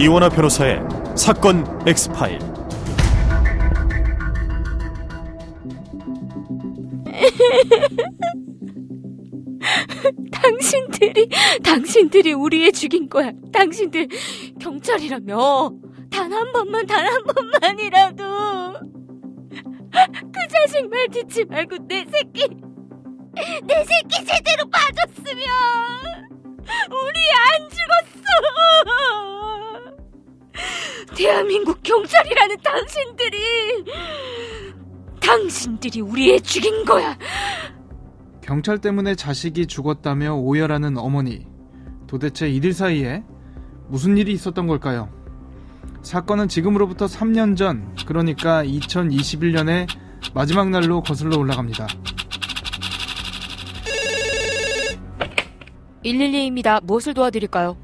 이원아 변호사의 사건 엑스파일 당신들이 당신들이 우리의 죽인 거야 당신들 경찰이라며 단 한 번만 단 한 번만이라도 그 자식 말 듣지 말고 내 새끼 내 새끼 제대로 봐줬으면 우리 안 죽었어 대한민국 경찰이라는 당신들이 당신들이 우리의 죽인 거야. 경찰 때문에 자식이 죽었다며 오열하는 어머니. 도대체 이들 사이에 무슨 일이 있었던 걸까요? 사건은 지금으로부터 3년 전, 그러니까 2021년의 마지막 날로 거슬러 올라갑니다. 112입니다. 무엇을 도와드릴까요?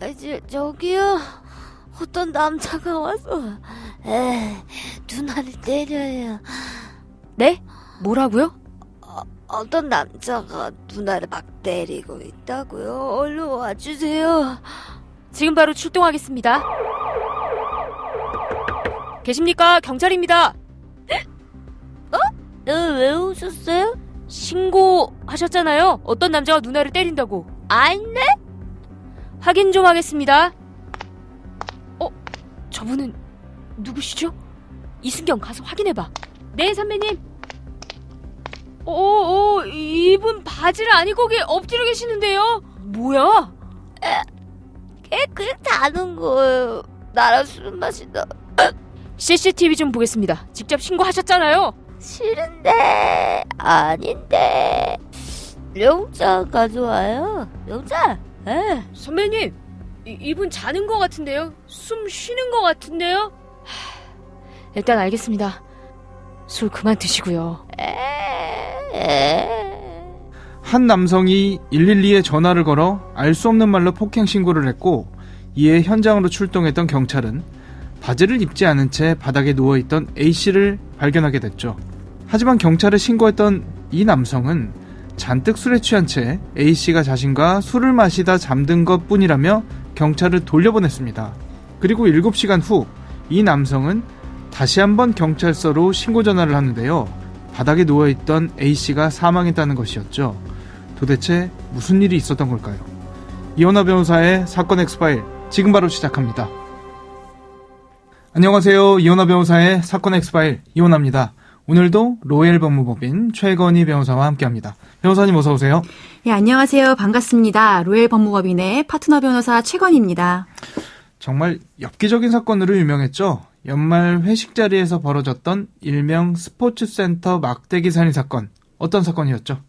저, 저기요. 어떤 남자가 와서 에 누나를 때려요. 네? 뭐라고요? 어, 떤 남자가 누나를 막 때리고 있다고요. 얼른 와주세요. 지금 바로 출동하겠습니다. 계십니까? 경찰입니다. 어? 왜 오셨어요? 신고하셨잖아요. 어떤 남자가 누나를 때린다고. 아니네? 확인 좀 하겠습니다. 어, 저분은 누구시죠? 이순경 가서 확인해봐. 네, 선배님. 오, 어, 오, 어, 어, 이분 바지를 안 입고 게 엎드려 계시는데요. 뭐야? 에, 걔 그냥 자는 거예요. 나랑 술 마신다. CCTV 좀 보겠습니다. 직접 신고하셨잖아요. 싫은데 아닌데 영장 가져와요. 영장. 에. 선배님, 이, 분 자는 것 같은데요? 숨 쉬는 것 같은데요? 하, 일단 알겠습니다. 술 그만 드시고요. 한 남성이 112에 전화를 걸어 알 수 없는 말로 폭행 신고를 했고 이에 현장으로 출동했던 경찰은 바지를 입지 않은 채 바닥에 누워있던 A씨를 발견하게 됐죠. 하지만 경찰에 신고했던 이 남성은 잔뜩 술에 취한 채 A씨가 자신과 술을 마시다 잠든 것 뿐이라며 경찰을 돌려보냈습니다. 그리고 7시간 후 이 남성은 다시 한번 경찰서로 신고 전화를 하는데요. 바닥에 누워있던 A씨가 사망했다는 것이었죠. 도대체 무슨 일이 있었던 걸까요? 이현아 변호사의 사건 엑스파일 지금 바로 시작합니다. 안녕하세요. 이현아 변호사의 사건 엑스파일 이현아입니다. 오늘도 로엘 법무법인 최건희 변호사와 함께합니다. 변호사님 어서 오세요. 네, 예, 안녕하세요. 반갑습니다. 로엘 법무법인의 파트너 변호사 최건희입니다. 정말 엽기적인 사건으로 유명했죠. 연말 회식 자리에서 벌어졌던 일명 스포츠센터 막대기 살인 사건. 어떤 사건이었죠?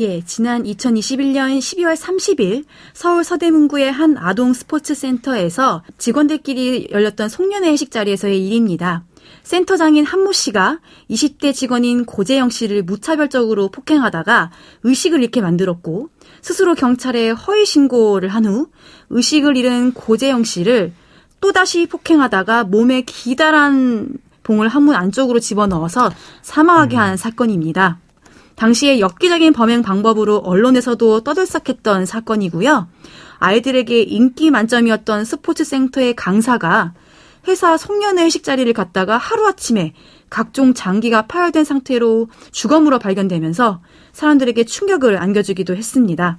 예, 지난 2021년 12월 30일 서울 서대문구의 한 아동 스포츠 센터에서 직원들끼리 열렸던 송년회 회식 자리에서의 일입니다. 센터장인 한모 씨가 20대 직원인 고재영 씨를 무차별적으로 폭행하다가 의식을 잃게 만들었고 스스로 경찰에 허위 신고를 한 후 의식을 잃은 고재영 씨를 또다시 폭행하다가 몸에 기다란 봉을 한 문 안쪽으로 집어넣어서 사망하게 한 음. 사건입니다. 당시에 엽기적인 범행 방법으로 언론에서도 떠들썩했던 사건이고요. 아이들에게 인기 만점이었던 스포츠 센터의 강사가 회사 송년회 회식 자리를 갔다가 하루아침에 각종 장기가 파열된 상태로 주검으로 발견되면서 사람들에게 충격을 안겨주기도 했습니다.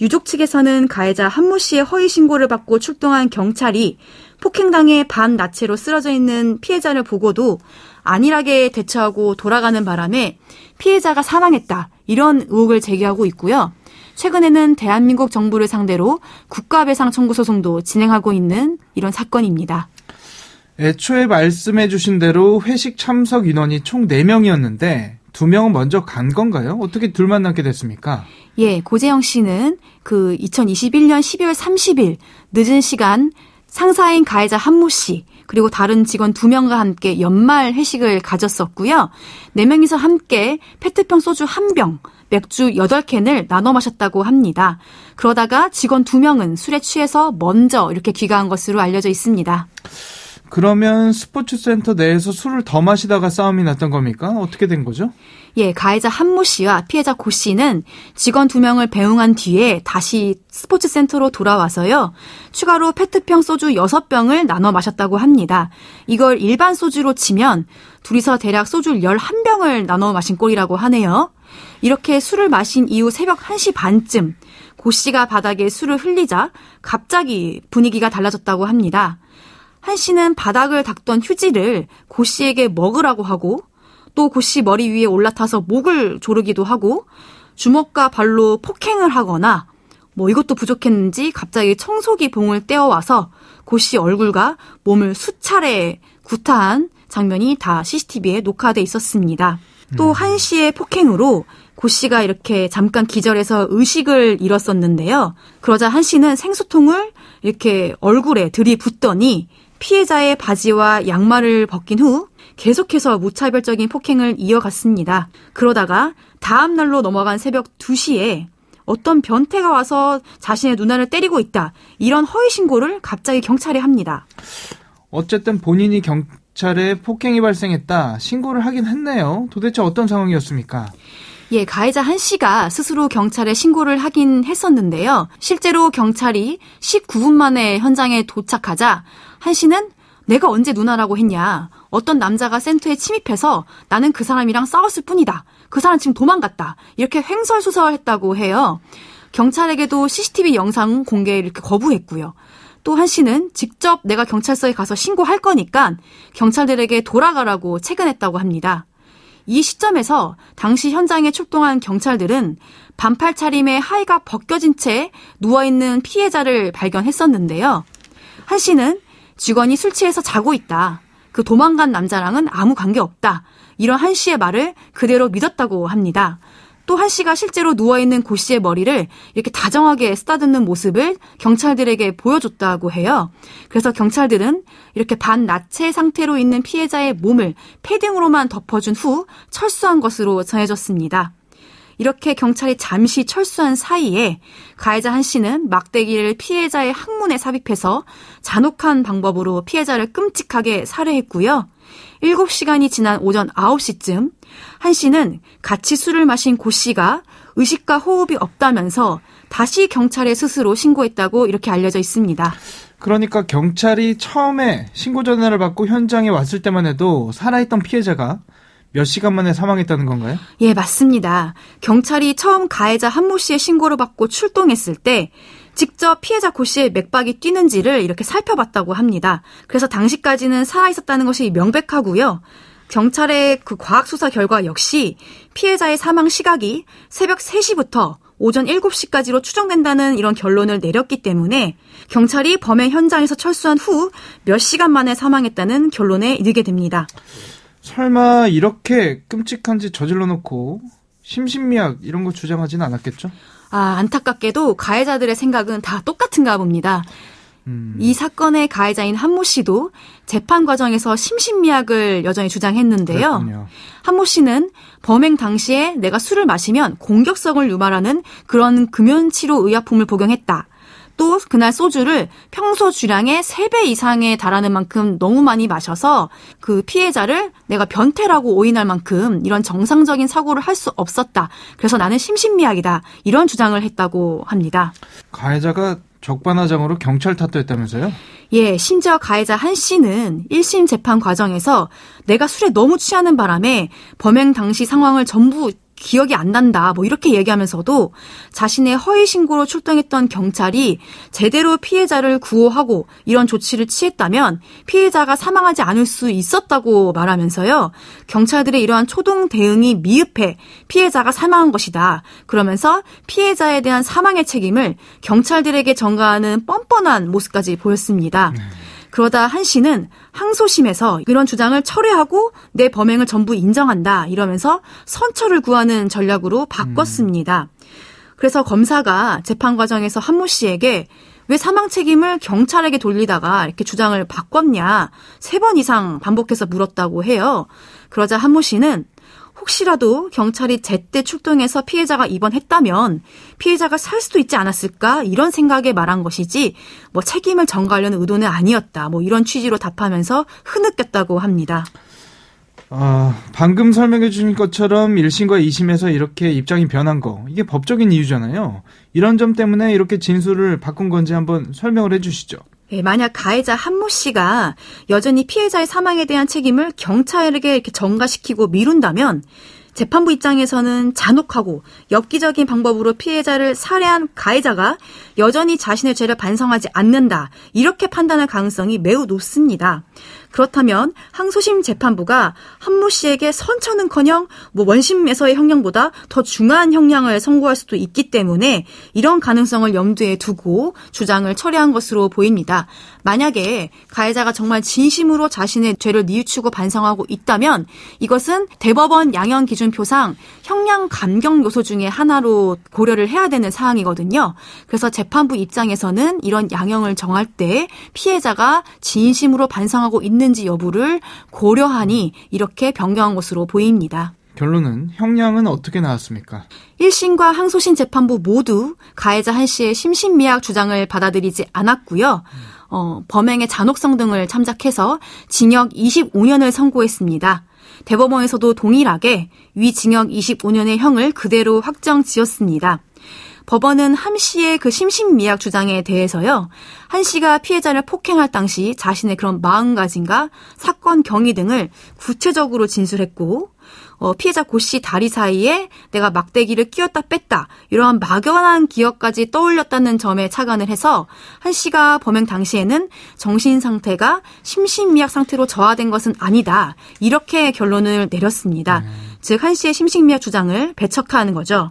유족 측에서는 가해자 한모 씨의 허위 신고를 받고 출동한 경찰이 폭행당해 반나체로 쓰러져 있는 피해자를 보고도 안일하게 대처하고 돌아가는 바람에 피해자가 사망했다. 이런 의혹을 제기하고 있고요. 최근에는 대한민국 정부를 상대로 국가배상 청구 소송도 진행하고 있는 이런 사건입니다. 애초에 말씀해 주신 대로 회식 참석 인원이 총 4명이었는데 두 명은 먼저 간 건가요? 어떻게 둘만남게 됐습니까? 예, 고재영 씨는 그 2021년 12월 30일 늦은 시간 상사인 가해자 한모 씨 그리고 다른 직원 두 명과 함께 연말 회식을 가졌었고요. 네 명이서 함께 페트병 소주 한 병, 맥주 8캔을 나눠 마셨다고 합니다. 그러다가 직원 두 명은 술에 취해서 먼저 이렇게 귀가한 것으로 알려져 있습니다. 그러면 스포츠 센터 내에서 술을 더 마시다가 싸움이 났던 겁니까? 어떻게 된 거죠? 예, 가해자 한모 씨와 피해자 고 씨는 직원 두 명을 배웅한 뒤에 다시 스포츠 센터로 돌아와서요. 추가로 페트병 소주 6병을 나눠 마셨다고 합니다. 이걸 일반 소주로 치면 둘이서 대략 소주 11병을 나눠 마신 꼴이라고 하네요. 이렇게 술을 마신 이후 새벽 1시 반쯤 고 씨가 바닥에 술을 흘리자 갑자기 분위기가 달라졌다고 합니다. 한 씨는 바닥을 닦던 휴지를 고 씨에게 먹으라고 하고 또 고 씨 머리 위에 올라타서 목을 조르기도 하고 주먹과 발로 폭행을 하거나 뭐 이것도 부족했는지 갑자기 청소기 봉을 떼어와서 고 씨 얼굴과 몸을 수차례 구타한 장면이 다 CCTV에 녹화돼 있었습니다. 또한 음. 씨의 폭행으로 고 씨가 이렇게 잠깐 기절해서 의식을 잃었었는데요. 그러자 한 씨는 생수통을 이렇게 얼굴에 들이붓더니 피해자의 바지와 양말을 벗긴 후 계속해서 무차별적인 폭행을 이어갔습니다. 그러다가 다음 날로 넘어간 새벽 2시에 어떤 변태가 와서 자신의 누나를 때리고 있다. 이런 허위 신고를 갑자기 경찰에 합니다. 어쨌든 본인이 경찰에 폭행이 발생했다. 신고를 하긴 했네요. 도대체 어떤 상황이었습니까? 예, 가해자 한 씨가 스스로 경찰에 신고를 하긴 했었는데요. 실제로 경찰이 19분 만에 현장에 도착하자 한 씨는 내가 언제 누나라고 했냐. 어떤 남자가 센터에 침입해서 나는 그 사람이랑 싸웠을 뿐이다. 그 사람 지금 도망갔다. 이렇게 횡설수설했다고 해요. 경찰에게도 CCTV 영상 공개를 이렇게 거부했고요. 또 한 씨는 직접 내가 경찰서에 가서 신고할 거니까 경찰들에게 돌아가라고 체근했다고 합니다. 이 시점에서 당시 현장에 출동한 경찰들은 반팔 차림의 하의가 벗겨진 채 누워있는 피해자를 발견했었는데요. 한 씨는 직원이 술 취해서 자고 있다. 그 도망간 남자랑은 아무 관계 없다. 이런 한 씨의 말을 그대로 믿었다고 합니다. 또 한 씨가 실제로 누워있는 고 씨의 머리를 이렇게 다정하게 쓰다듬는 모습을 경찰들에게 보여줬다고 해요. 그래서 경찰들은 이렇게 반나체 상태로 있는 피해자의 몸을 패딩으로만 덮어준 후 철수한 것으로 전해졌습니다. 이렇게 경찰이 잠시 철수한 사이에 가해자 한 씨는 막대기를 피해자의 항문에 삽입해서 잔혹한 방법으로 피해자를 끔찍하게 살해했고요. 7시간이 지난 오전 9시쯤 한 씨는 같이 술을 마신 고 씨가 의식과 호흡이 없다면서 다시 경찰에 스스로 신고했다고 이렇게 알려져 있습니다. 그러니까 경찰이 처음에 신고 전화를 받고 현장에 왔을 때만 해도 살아있던 피해자가 몇 시간 만에 사망했다는 건가요? 예, 맞습니다. 경찰이 처음 가해자 한모 씨의 신고를 받고 출동했을 때 직접 피해자 고 씨의 맥박이 뛰는지를 이렇게 살펴봤다고 합니다. 그래서 당시까지는 살아있었다는 것이 명백하고요. 경찰의 그 과학수사 결과 역시 피해자의 사망 시각이 새벽 3시부터 오전 7시까지로 추정된다는 이런 결론을 내렸기 때문에 경찰이 범행 현장에서 철수한 후 몇 시간 만에 사망했다는 결론에 이르게 됩니다. 설마 이렇게 끔찍한 짓 저질러 놓고 심신미약 이런 거주장하진 않았겠죠? 아, 안타깝게도 가해자들의 생각은 다 똑같은가 봅니다. 음. 이 사건의 가해자인 한모 씨도 재판 과정에서 심신미약을 여전히 주장했는데요. 한모 씨는 범행 당시에 내가 술을 마시면 공격성을 유발하는 그런 금연치료 의약품을 복용했다. 또 그날 소주를 평소 주량의 3배 이상에 달하는 만큼 너무 많이 마셔서 그 피해자를 내가 변태라고 오인할 만큼 이런 정상적인 사고를 할 수 없었다. 그래서 나는 심신미약이다. 이런 주장을 했다고 합니다. 가해자가 적반하장으로 경찰 탓도했다면서요? 예, 심지어 가해자 한 씨는 1심 재판 과정에서 내가 술에 너무 취하는 바람에 범행 당시 상황을 전부 기억이 안 난다. 뭐 이렇게 얘기하면서도 자신의 허위 신고로 출동했던 경찰이 제대로 피해자를 구호하고 이런 조치를 취했다면 피해자가 사망하지 않을 수 있었다고 말하면서요. 경찰들의 이러한 초동 대응이 미흡해 피해자가 사망한 것이다. 그러면서 피해자에 대한 사망의 책임을 경찰들에게 전가하는 뻔뻔한 모습까지 보였습니다. 네. 그러다 한 씨는 항소심에서 이런 주장을 철회하고 내 범행을 전부 인정한다 이러면서 선처를 구하는 전략으로 바꿨습니다. 음. 그래서 검사가 재판 과정에서 한 모 씨에게 왜 사망 책임을 경찰에게 돌리다가 이렇게 주장을 바꿨냐 세 번 이상 반복해서 물었다고 해요. 그러자 한 모 씨는 혹시라도 경찰이 제때 출동해서 피해자가 입원했다면 피해자가 살 수도 있지 않았을까 이런 생각에 말한 것이지 뭐 책임을 전가하려는 의도는 아니었다 뭐 이런 취지로 답하면서 흐느꼈다고 합니다. 아, 방금 설명해 주신 것처럼 1심과 2심에서 이렇게 입장이 변한 거, 이게 법적인 이유잖아요. 이런 점 때문에 이렇게 진술을 바꾼 건지 한번 설명을 해 주시죠. 예, 만약 가해자 한모 씨가 여전히 피해자의 사망에 대한 책임을 경찰에게 이렇게 전가시키고 미룬다면 재판부 입장에서는 잔혹하고 엽기적인 방법으로 피해자를 살해한 가해자가 여전히 자신의 죄를 반성하지 않는다. 이렇게 판단할 가능성이 매우 높습니다. 그렇다면 항소심 재판부가 한모 씨에게 선처는커녕 뭐 원심에서의 형량보다 더 중한 형량을 선고할 수도 있기 때문에 이런 가능성을 염두에 두고 주장을 처리한 것으로 보입니다. 만약에 가해자가 정말 진심으로 자신의 죄를 뉘우치고 반성하고 있다면 이것은 대법원 양형 기준표상 형량 감경 요소 중에 하나로 고려를 해야 되는 사항이거든요. 그래서 재판부 입장에서는 이런 양형을 정할 때 피해자가 진심으로 반성하고 있는 있는지 여부를 고려하니 이렇게 변경한 것으로 보입니다. 결론은 형량은 어떻게 나왔습니까? 1심과 항소심 재판부 모두 가해자 한 씨의 심신미약 주장을 받아들이지 않았고요. 어, 범행의 잔혹성 등을 참작해서 징역 25년을 선고했습니다. 대법원에서도 동일하게 위 징역 25년의 형을 그대로 확정 지었습니다. 법원은 함 씨의 그 심신미약 주장에 대해서요. 한 씨가 피해자를 폭행할 당시 자신의 그런 마음가짐과 사건 경위 등을 구체적으로 진술했고 어, 피해자 고 씨 다리 사이에 내가 막대기를 끼웠다 뺐다 이러한 막연한 기억까지 떠올렸다는 점에 착안을 해서 한 씨가 범행 당시에는 정신 상태가 심신미약 상태로 저하된 것은 아니다 이렇게 결론을 내렸습니다. 음. 즉한 씨의 심신미약 주장을 배척하는 거죠.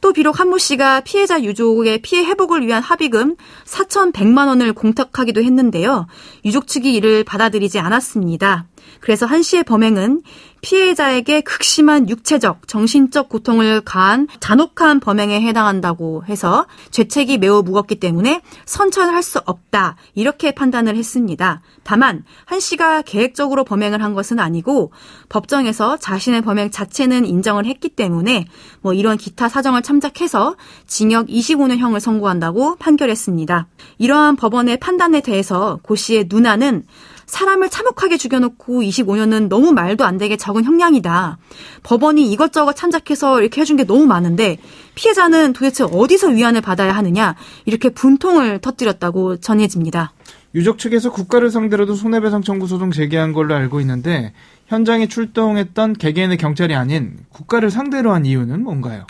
또 비록 한 모 씨가 피해자 유족의 피해 회복을 위한 합의금 4,100만 원을 공탁하기도 했는데요. 유족 측이 이를 받아들이지 않았습니다. 그래서 한 씨의 범행은 피해자에게 극심한 육체적, 정신적 고통을 가한 잔혹한 범행에 해당한다고 해서 죄책이 매우 무겁기 때문에 선천할수 없다. 이렇게 판단을 했습니다. 다만, 한 씨가 계획적으로 범행을 한 것은 아니고 법정에서 자신의 범행 자체는 인정을 했기 때문에 뭐 이런 기타 사정을 참작해서 징역 25년형을 선고한다고 판결했습니다. 이러한 법원의 판단에 대해서 고 씨의 누나는 사람을 참혹하게 죽여놓고 25년은 너무 말도 안 되게 적은 형량이다. 법원이 이것저것 참작해서 이렇게 해준 게 너무 많은데 피해자는 도대체 어디서 위안을 받아야 하느냐 이렇게 분통을 터뜨렸다고 전해집니다. 유족 측에서 국가를 상대로도 손해배상 청구 소송 제기한 걸로 알고 있는데 현장에 출동했던 개개인의 경찰이 아닌 국가를 상대로 한 이유는 뭔가요?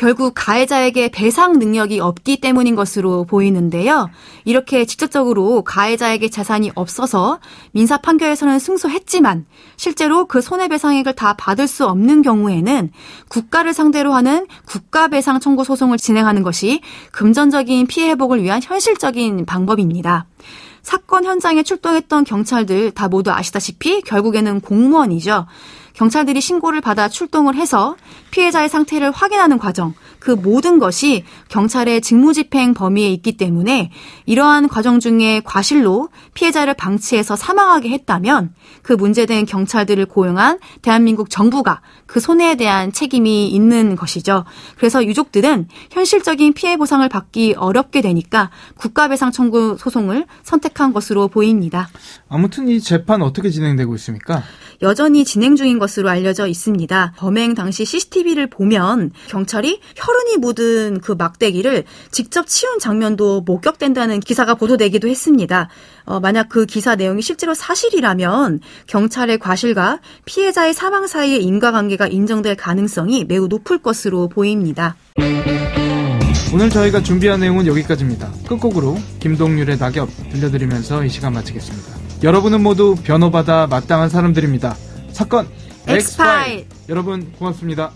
결국 가해자에게 배상 능력이 없기 때문인 것으로 보이는데요. 이렇게 직접적으로 가해자에게 재산이 없어서 민사 판결에서는 승소했지만 실제로 그 손해배상액을 다 받을 수 없는 경우에는 국가를 상대로 하는 국가배상 청구 소송을 진행하는 것이 금전적인 피해 회복을 위한 현실적인 방법입니다. 사건 현장에 출동했던 경찰들 다 모두 아시다시피 결국에는 공무원이죠. 경찰들이 신고를 받아 출동을 해서 피해자의 상태를 확인하는 과정, 그 모든 것이 경찰의 직무집행 범위에 있기 때문에 이러한 과정 중에 과실로 피해자를 방치해서 사망하게 했다면 그 문제된 경찰들을 고용한 대한민국 정부가 그 손해에 대한 책임이 있는 것이죠. 그래서 유족들은 현실적인 피해 보상을 받기 어렵게 되니까 국가배상 청구 소송을 선택한 것으로 보입니다. 아무튼 이 재판 어떻게 진행되고 있습니까? 여전히 진행 중인 것으로 알려져 있습니다. 범행 당시 CCTV CCTV를 보면 경찰이 혈흔이 묻은 그 막대기를 직접 치운 장면도 목격된다는 기사가 보도되기도 했습니다. 어, 만약 그 기사 내용이 실제로 사실이라면 경찰의 과실과 피해자의 사망 사이의 인과관계가 인정될 가능성이 매우 높을 것으로 보입니다. 오늘 저희가 준비한 내용은 여기까지입니다. 끝곡으로 김동률의 낙엽 들려드리면서 이 시간 마치겠습니다. 여러분은 모두 변호받아 마땅한 사람들입니다. 사건 엑스파일 여러분 고맙습니다.